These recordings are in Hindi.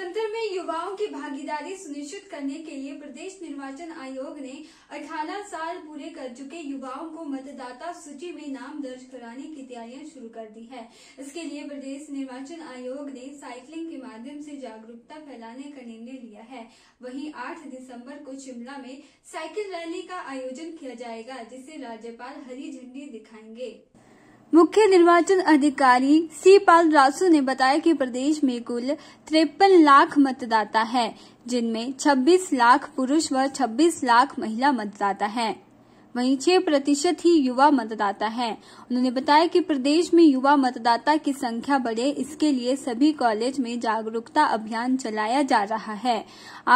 लोकतंत्र में युवाओं की भागीदारी सुनिश्चित करने के लिए प्रदेश निर्वाचन आयोग ने 18 साल पूरे कर चुके युवाओं को मतदाता सूची में नाम दर्ज कराने की तैयारियां शुरू कर दी है इसके लिए प्रदेश निर्वाचन आयोग ने साइकिलिंग के माध्यम से जागरूकता फैलाने का निर्णय लिया है वहीं 8 दिसंबर को शिमला में साइकिल रैली का आयोजन किया जाएगा जिसे राज्यपाल हरी झंडी दिखाएंगे मुख्य निर्वाचन अधिकारी सी पाल रासू ने बताया कि प्रदेश में कुल तिरपन लाख मतदाता है जिनमें 26 लाख पुरुष व 26 लाख महिला मतदाता हैं। वहीं छह प्रतिशत ही युवा मतदाता हैं। उन्होंने बताया कि प्रदेश में युवा मतदाता की संख्या बढ़े इसके लिए सभी कॉलेज में जागरूकता अभियान चलाया जा रहा है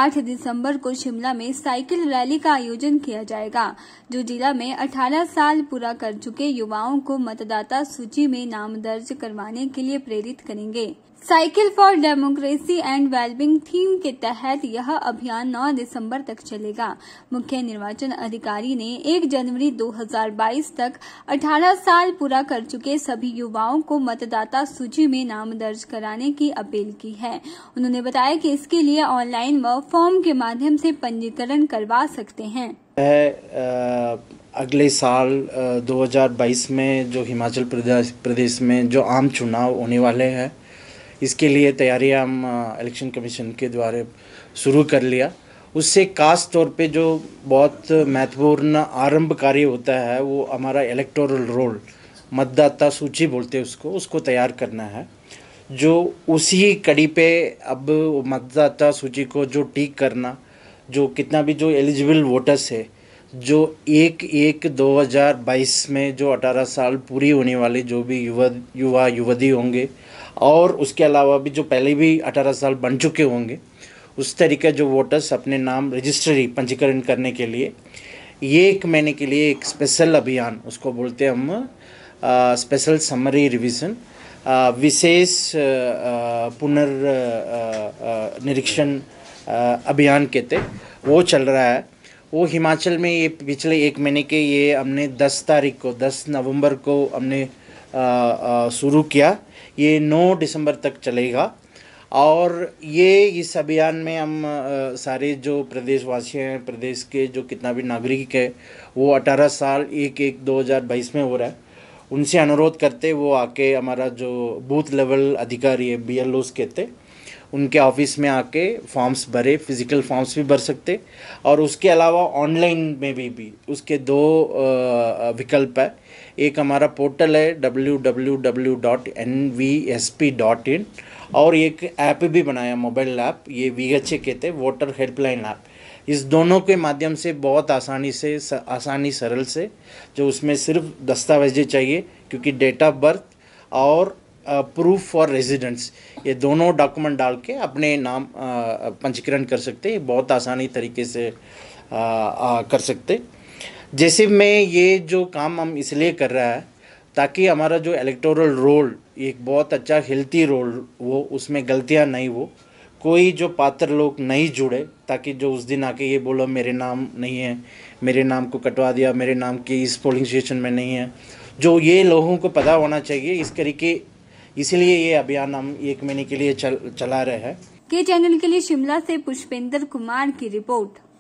8 दिसंबर को शिमला में साइकिल रैली का आयोजन किया जाएगा जो जिला में 18 साल पूरा कर चुके युवाओं को मतदाता सूची में नाम दर्ज करवाने के लिए प्रेरित करेंगे cycle for democracy and wellbeing theme के तहत यह अभियान 9 दिसंबर तक चलेगा मुख्य निर्वाचन अधिकारी ने 1 जनवरी 2022 तक 18 साल पूरा कर चुके सभी युवाओं को मतदाता सूची में नाम दर्ज कराने की अपील की है उन्होंने बताया कि इसके लिए ऑनलाइन व फॉर्म के माध्यम से पंजीकरण करवा सकते हैं अगले साल 2022 में जो हिमाचल प्रदेश प्रदेश में जो आम चुनाव होने वाले हैं इसके लिए तैयारियाँ हम इलेक्शन कमीशन के द्वारा शुरू कर लिया उससे खास तौर पे जो बहुत महत्वपूर्ण आरंभ कार्य होता है वो हमारा इलेक्टोरल रोल मतदाता सूची बोलते हैं उसको उसको तैयार करना है जो उसी कड़ी पे अब मतदाता सूची को जो टीक करना जो कितना भी जो एलिजिबल वोटर्स है जो एक एक 2022 में जो 18 साल पूरी होने वाले जो भी युवा युवा युवती होंगे और उसके अलावा भी जो पहले भी अठारह साल बन चुके होंगे उस तरीके जो वोटर्स अपने नाम रजिस्ट्री पंजीकरण करने के लिए ये एक महीने के लिए एक स्पेशल अभियान उसको बोलते हैं हम स्पेशल समरी रिविज़न विशेष पुनर् निरीक्षण अभियान के थे वो चल रहा है वो हिमाचल में ये पिछले एक महीने के ये हमने 10 तारीख को 10 नवंबर को हमने शुरू किया ये 9 दिसंबर तक चलेगा और ये इस अभियान में हम सारे जो प्रदेशवासी हैं प्रदेश के जो कितना भी नागरिक है वो 18 साल एक एक 2022 में हो रहा है उनसे अनुरोध करते वो आके हमारा जो बूथ लेवल अधिकारी है बी एल ओस कहते उनके ऑफिस में आके फॉर्म्स भरे फिज़िकल फॉर्म्स भी भर सकते और उसके अलावा ऑनलाइन में भी भी उसके दो विकल्प है एक हमारा पोर्टल है W W W dot N V S P dot in और एक ऐप भी बनाया मोबाइल ऐप ये वी एच ए कहते वोटर हेल्पलाइन ऐप इस दोनों के माध्यम से बहुत आसानी से आसानी सरल से जो उसमें सिर्फ दस्तावेजें चाहिए क्योंकि डेट ऑफ बर्थ और प्रूफ फॉर रेजिडेंस ये दोनों डॉक्यूमेंट डाल के अपने नाम पंजीकरण कर सकते हैं बहुत आसानी तरीके से आ, आ, कर सकते जैसे मैं ये जो काम हम इसलिए कर रहा है ताकि हमारा जो इलेक्टोरल रोल एक बहुत अच्छा हेल्थी रोल वो उसमें गलतियाँ नहीं हो कोई जो पात्र लोग नहीं जुड़े ताकि जो उस दिन आके ये बोलो मेरे नाम नहीं है मेरे नाम को कटवा दिया मेरे नाम की इस पोलिंग स्टेशन में नहीं है जो ये लोगों को पता होना चाहिए इस तरीके इसीलिए ये अभियान हम एक महीने के लिए चल, चला रहे हैं के चैनल के लिए शिमला से पुष्पेंद्र कुमार की रिपोर्ट